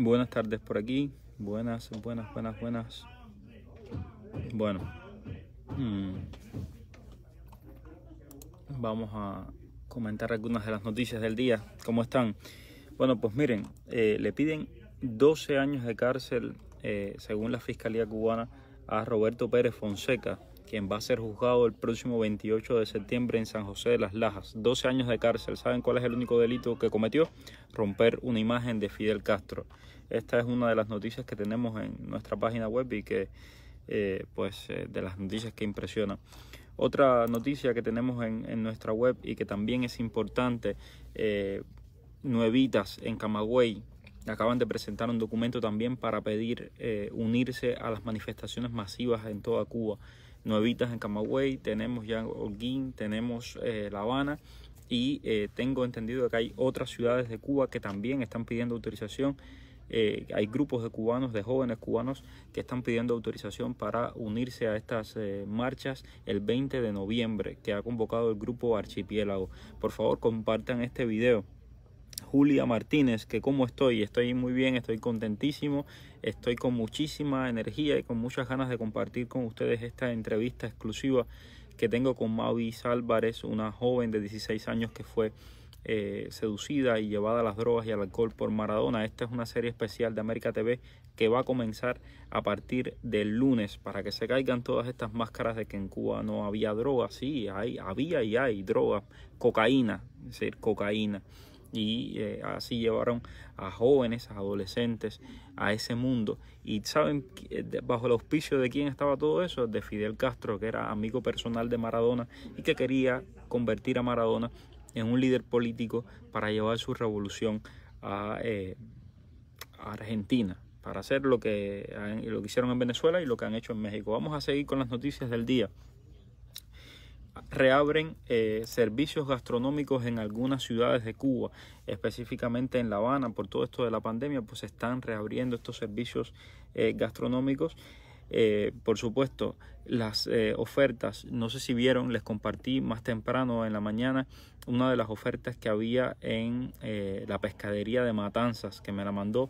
Buenas tardes por aquí. Buenas, buenas, buenas, buenas. Bueno. Mm, vamos a comentar algunas de las noticias del día. ¿Cómo están? Bueno, pues miren, eh, le piden 12 años de cárcel, eh, según la Fiscalía Cubana, a Roberto Pérez Fonseca, quien va a ser juzgado el próximo 28 de septiembre en San José de las Lajas. 12 años de cárcel. ¿Saben cuál es el único delito que cometió? Romper una imagen de Fidel Castro. Esta es una de las noticias que tenemos en nuestra página web y que, eh, pues, eh, de las noticias que impresionan. Otra noticia que tenemos en, nuestra web y que también es importante, eh, Nuevitas en Camagüey acaban de presentar un documento también para pedir unirse a las manifestaciones masivas en toda Cuba nuevitas en Camagüey, tenemos ya Holguín, tenemos eh, La Habana y eh, tengo entendido que hay otras ciudades de Cuba que también están pidiendo autorización. Eh, hay grupos de cubanos, de jóvenes cubanos que están pidiendo autorización para unirse a estas marchas el 20 de noviembre que ha convocado el grupo Archipiélago. Por favor, compartan este video Julia Martínez, que cómo estoy, estoy muy bien, estoy contentísimo, estoy con muchísima energía y con muchas ganas de compartir con ustedes esta entrevista exclusiva que tengo con Mavis Álvarez, una joven de 16 años que fue eh, seducida y llevada a las drogas y al alcohol por Maradona. Esta es una serie especial de América TV que va a comenzar a partir del lunes para que se caigan todas estas máscaras de que en Cuba no había drogas. Sí, hay, había y hay droga, cocaína, es decir, cocaína y eh, así llevaron a jóvenes, a adolescentes a ese mundo. Y saben, eh, bajo el auspicio de quién estaba todo eso, de Fidel Castro, que era amigo personal de Maradona y que quería convertir a Maradona en un líder político para llevar su revolución a, eh, a Argentina, para hacer lo que, lo que hicieron en Venezuela y lo que han hecho en México. Vamos a seguir con las noticias del día reabren eh, servicios gastronómicos en algunas ciudades de Cuba, específicamente en La Habana, por todo esto de la pandemia, pues están reabriendo estos servicios eh, gastronómicos. Eh, por supuesto, las ofertas, no sé si vieron, les compartí más temprano en la mañana una de las ofertas que había en la pescadería de Matanzas, que me la mandó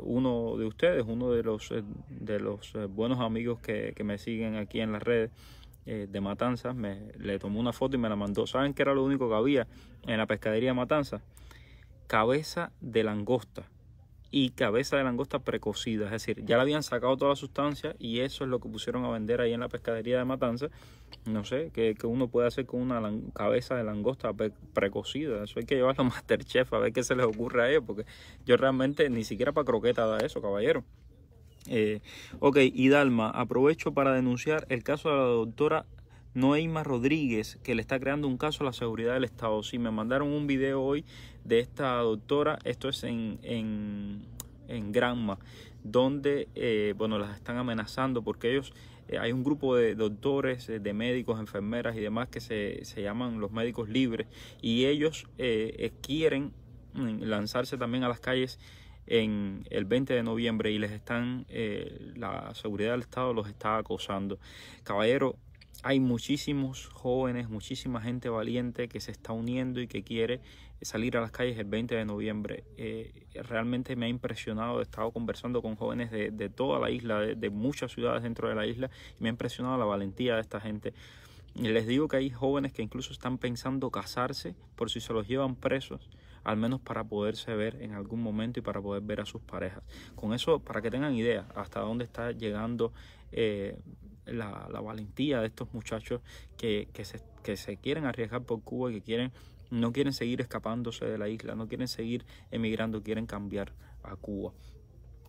uno de ustedes, uno de los, de los buenos amigos que, que me siguen aquí en las redes. Eh, de Matanzas, me, le tomó una foto y me la mandó. ¿Saben qué era lo único que había en la pescadería de Matanzas? Cabeza de langosta y cabeza de langosta precocida, es decir, ya le habían sacado toda la sustancia y eso es lo que pusieron a vender ahí en la pescadería de Matanza. No sé, ¿qué uno puede hacer con una cabeza de langosta precocida, eso hay que llevarlo a Masterchef a ver qué se les ocurre a ellos, porque yo realmente ni siquiera para croqueta da eso, caballero. Eh, ok, y Dalma, aprovecho para denunciar el caso de la doctora Noema Rodríguez, que le está creando un caso a la seguridad del Estado. Si me mandaron un video hoy de esta doctora, esto es en, en, Granma, donde, eh, bueno, las están amenazando porque ellos eh, hay un grupo de doctores, de médicos, enfermeras y demás que se, se llaman los médicos libres y ellos quieren mm, lanzarse también a las calles en el 20 de noviembre y les están, eh, la seguridad del Estado los está acosando. Caballero, hay muchísimos jóvenes, muchísima gente valiente que se está uniendo y que quiere salir a las calles el 20 de noviembre. Eh, realmente me ha impresionado, he estado conversando con jóvenes de, toda la isla, de, muchas ciudades dentro de la isla, me ha impresionado la valentía de esta gente. les digo que hay jóvenes que incluso están pensando casarse por si se los llevan presos al menos para poderse ver en algún momento y para poder ver a sus parejas. Con eso, para que tengan idea hasta dónde está llegando eh, la, valentía de estos muchachos que, que, se, quieren arriesgar por Cuba y que quieren no quieren seguir escapándose de la isla, no quieren seguir emigrando, quieren cambiar a Cuba.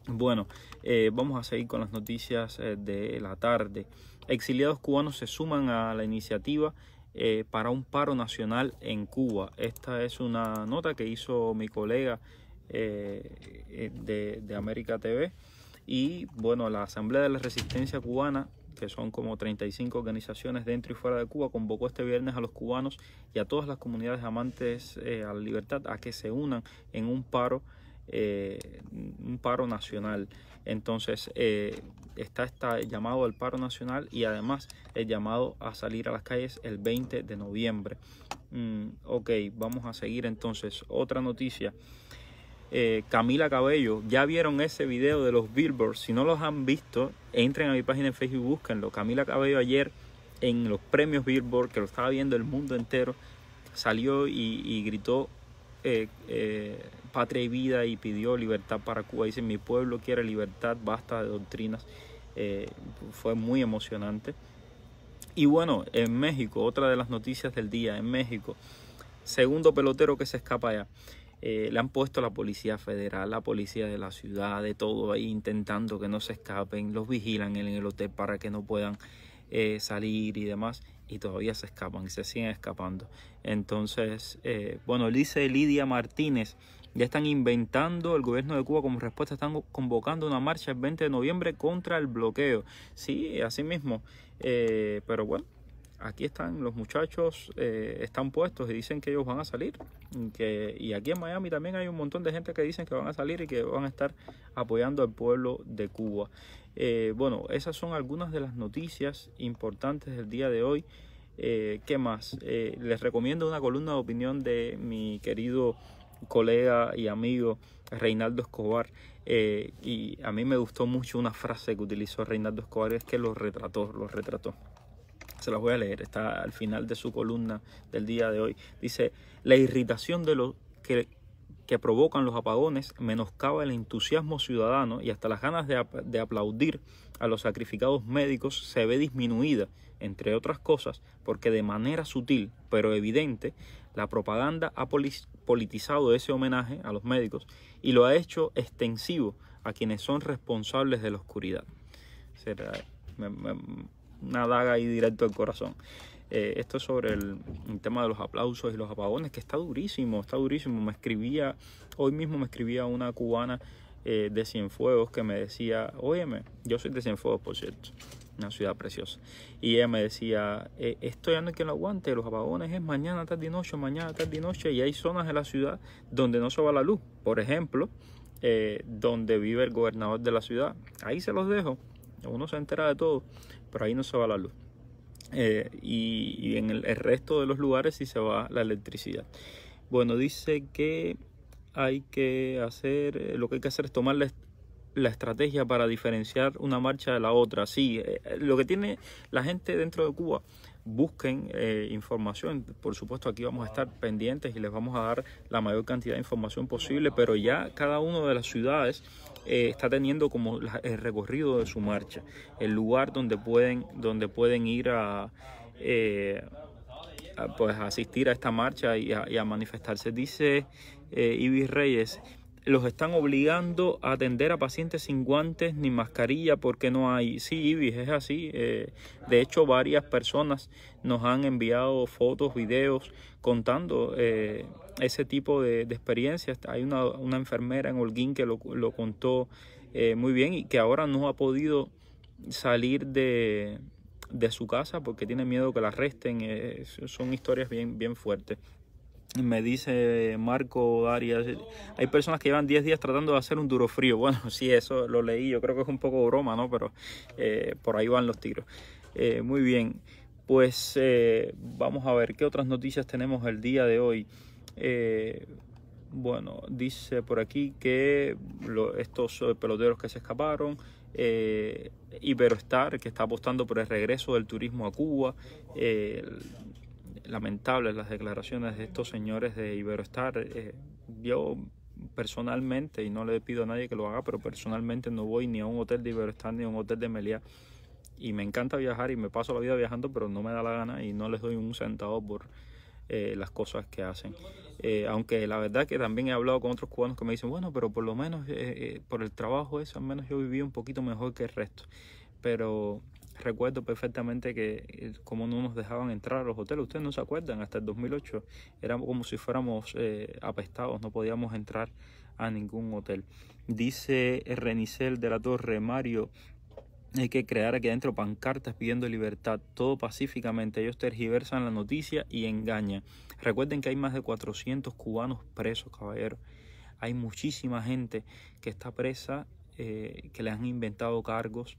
Bueno, eh, vamos a seguir con las noticias eh, de la tarde. Exiliados cubanos se suman a la iniciativa eh, para un paro nacional en Cuba. Esta es una nota que hizo mi colega eh, eh, de, América TV. Y bueno, la Asamblea de la Resistencia Cubana que son como 35 organizaciones dentro y fuera de Cuba, convocó este viernes a los cubanos y a todas las comunidades amantes a la libertad a que se unan en un paro eh, un paro nacional. Entonces eh, está, está llamado al paro nacional y además el llamado a salir a las calles el 20 de noviembre. Mm, ok, vamos a seguir entonces. Otra noticia. Eh, Camila Cabello. Ya vieron ese video de los billboards. Si no los han visto, entren a mi página en Facebook y búsquenlo. Camila Cabello ayer en los premios Billboard, que lo estaba viendo el mundo entero, salió y, gritó eh, patria y vida y pidió libertad para Cuba. Dice, mi pueblo quiere libertad, basta de doctrinas. Eh, fue muy emocionante. Y bueno, en México, otra de las noticias del día, en México, segundo pelotero que se escapa allá. Eh, le han puesto la policía federal, la policía de la ciudad, de todo ahí, intentando que no se escapen, los vigilan en el hotel para que no puedan eh, salir y demás, y todavía se escapan, y se siguen escapando. Entonces, bueno, dice Lidia Martínez, ya están inventando el gobierno de Cuba como respuesta, están convocando una marcha el 20 de noviembre contra el bloqueo. Sí, así mismo. Eh, pero bueno, aquí están los muchachos, eh, están puestos y dicen que ellos van a salir. Que, y aquí en Miami también hay un montón de gente que dicen que van a salir y que van a estar apoyando al pueblo de Cuba. Eh, bueno, esas son algunas de las noticias importantes del día de hoy. ¿Qué más? les recomiendo una columna de opinión de mi querido colega y amigo Reinaldo Escobar. Eh, y a mí me gustó mucho una frase que utilizó Reinaldo Escobar, es que lo retrató, lo retrató. Se las voy a leer, está al final de su columna del día de hoy. Dice, la irritación de los que, provocan los apagones menoscaba el entusiasmo ciudadano y hasta las ganas de, de aplaudir a los sacrificados médicos se ve disminuida entre otras cosas, porque de manera sutil pero evidente, la propaganda ha politizado ese homenaje a los médicos y lo ha hecho extensivo a quienes son responsables de la oscuridad. Una daga ahí directo al corazón. Eh, esto es sobre el, tema de los aplausos y los apagones, que está durísimo, está durísimo. Me escribía, hoy mismo me escribía una cubana eh, de Cienfuegos que me decía, óyeme, yo soy de Cienfuegos, por cierto, una ciudad preciosa. Y ella me decía, eh, esto ya no es que lo aguante, los apagones es mañana, tarde y noche, mañana, tarde y noche, y hay zonas de la ciudad donde no se va la luz. Por ejemplo, eh, donde vive el gobernador de la ciudad. Ahí se los dejo, uno se entera de todo, pero ahí no se va la luz. Eh, y, en el, resto de los lugares sí se va la electricidad. Bueno, dice que hay que hacer, lo que hay que hacer es tomar la la estrategia para diferenciar una marcha de la otra. Sí, eh, eh, lo que tiene la gente dentro de Cuba, busquen eh, información. Por supuesto, aquí vamos a estar pendientes y les vamos a dar la mayor cantidad de información posible, pero ya cada una de las ciudades está teniendo como el recorrido de su marcha, el lugar donde pueden, donde pueden ir a... pues asistir a esta marcha y a, y a manifestarse. Dice Ibis Reyes, los están obligando a atender a pacientes sin guantes ni mascarilla porque no hay. Sí, Ibis, es así. Eh, de hecho, varias personas nos han enviado fotos, videos contando eh, ese tipo de, experiencias. Hay una, enfermera en Holguín que lo, contó eh, muy bien y que ahora no ha podido salir de, su casa porque tiene miedo que la arresten. son historias bien, bien fuertes. Me dice Marco Darias, hay personas que llevan 10 días tratando de hacer un duro frío. Bueno, sí, eso lo leí, yo creo que es un poco broma, ¿no? Pero eh, por ahí van los tiros. Eh, muy bien, pues eh, vamos a ver qué otras noticias tenemos el día de hoy. bueno, dice por aquí que estos peloteros que se escaparon, Star que está apostando por el regreso del turismo a Cuba, lamentables las declaraciones de estos señores de Iberoestar. Eh, yo personalmente, y no le pido a nadie que lo haga, pero personalmente no voy ni a un hotel de Iberoestar ni a un hotel de Meliá. Y me encanta viajar y me paso la vida viajando, pero no me da la gana y no les doy un centavo por eh, las cosas que hacen. Eh, aunque la verdad que también he hablado con otros cubanos que me dicen, bueno, pero por lo menos por el trabajo ese, al menos yo viví un poquito mejor que el resto. Pero recuerdo perfectamente que eh, como no nos dejaban entrar a los hoteles, ustedes no se acuerdan, hasta el 2008 éramos como si fuéramos eh, apestados, no podíamos entrar a ningún hotel. Dice Renicel de la Torre, Mario, hay que crear aquí adentro pancartas pidiendo libertad, todo pacíficamente. Ellos tergiversan la noticia y engañan. Recuerden que hay más de 400 cubanos presos, caballeros. Hay muchísima gente que está presa, eh, que le han inventado cargos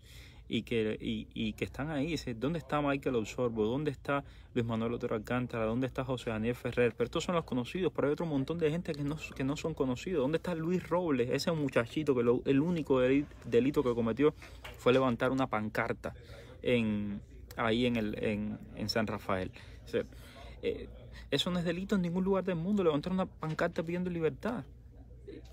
y que, y, que están ahí. ¿dónde está Michael Osorbo? ¿Dónde está Luis Manuel Otero Alcántara? ¿Dónde está José Daniel Ferrer? Pero estos son los conocidos, pero hay otro montón de gente que no, que no son conocidos. ¿Dónde está Luis Robles? Ese muchachito que el único delito que cometió fue levantar una pancarta en, ahí en, el, en, San Rafael. Eh, eso no es delito en ningún lugar del mundo, levantar una pancarta pidiendo libertad.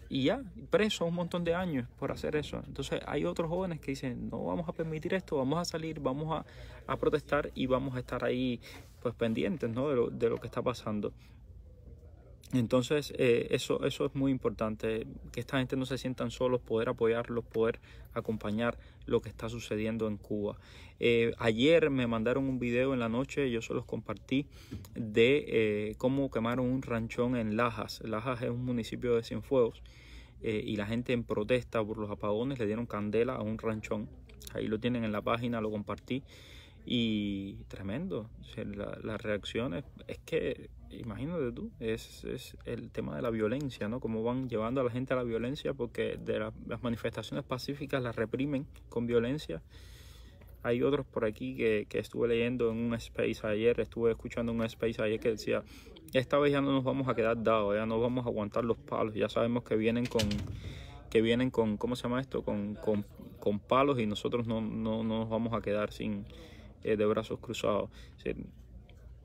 Y ya, preso un montón de años por hacer eso. Entonces hay otros jóvenes que dicen, no vamos a permitir esto, vamos a salir, vamos a, a protestar y vamos a estar ahí pues pendientes ¿no? lo, de lo que está pasando. Entonces, eh, eso, eso es muy importante, que esta gente no se sientan solos, poder apoyarlos, poder acompañar lo que está sucediendo en Cuba. Eh, ayer me mandaron un video en la noche, yo se los compartí, de eh, cómo quemaron un ranchón en Lajas. Lajas es un municipio de Cienfuegos y la gente en protesta por los apagones le dieron candela a un ranchón. Ahí lo tienen en la página, lo compartí y tremendo. las reacciones es que imagínate tú, es, es, el tema de la violencia, ¿no? Cómo van llevando a la gente a la violencia porque de las manifestaciones pacíficas las reprimen con violencia. Hay otros por aquí que, que, estuve leyendo en un space ayer, estuve escuchando un space ayer que decía, esta vez ya no nos vamos a quedar dados, ya no vamos a aguantar los palos, ya sabemos que vienen con, que vienen con, ¿cómo se llama esto? Con, con, con palos y nosotros no, no, no, nos vamos a quedar sin, eh, de brazos cruzados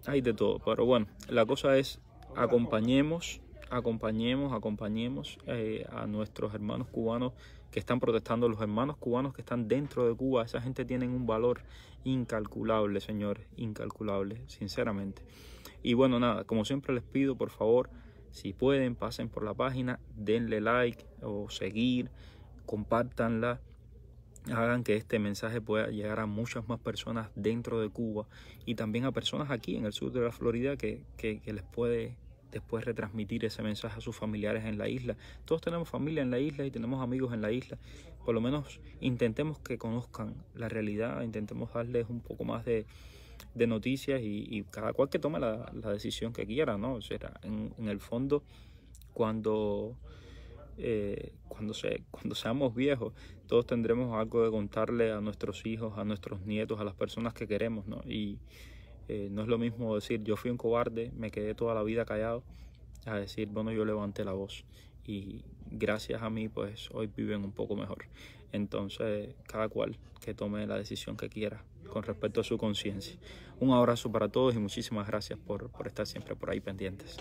hay de todo. Pero bueno, la cosa es acompañemos, acompañemos, acompañemos eh, a nuestros hermanos cubanos que están protestando, los hermanos cubanos que están dentro de Cuba. Esa gente tiene un valor incalculable, señores, incalculable, sinceramente. Y bueno, nada, como siempre les pido, por favor, si pueden, pasen por la página, denle like o seguir, compártanla hagan que este mensaje pueda llegar a muchas más personas dentro de Cuba y también a personas aquí en el sur de la Florida que, que, les puede después retransmitir ese mensaje a sus familiares en la isla. Todos tenemos familia en la isla y tenemos amigos en la isla. Por lo menos intentemos que conozcan la realidad, intentemos darles un poco más de, de noticias y, cada cual que tome la, la decisión que quiera, ¿no? O en el fondo, cuando eh, cuando, se, cuando seamos viejos, todos tendremos algo de contarle a nuestros hijos, a nuestros nietos, a las personas que queremos, ¿no? Y eh, no es lo mismo decir yo fui un cobarde, me quedé toda la vida callado, a decir, bueno, yo levanté la voz y gracias a mí, pues hoy viven un poco mejor. Entonces, cada cual que tome la decisión que quiera con respecto a su conciencia. Un abrazo para todos y muchísimas gracias por, por estar siempre por ahí pendientes.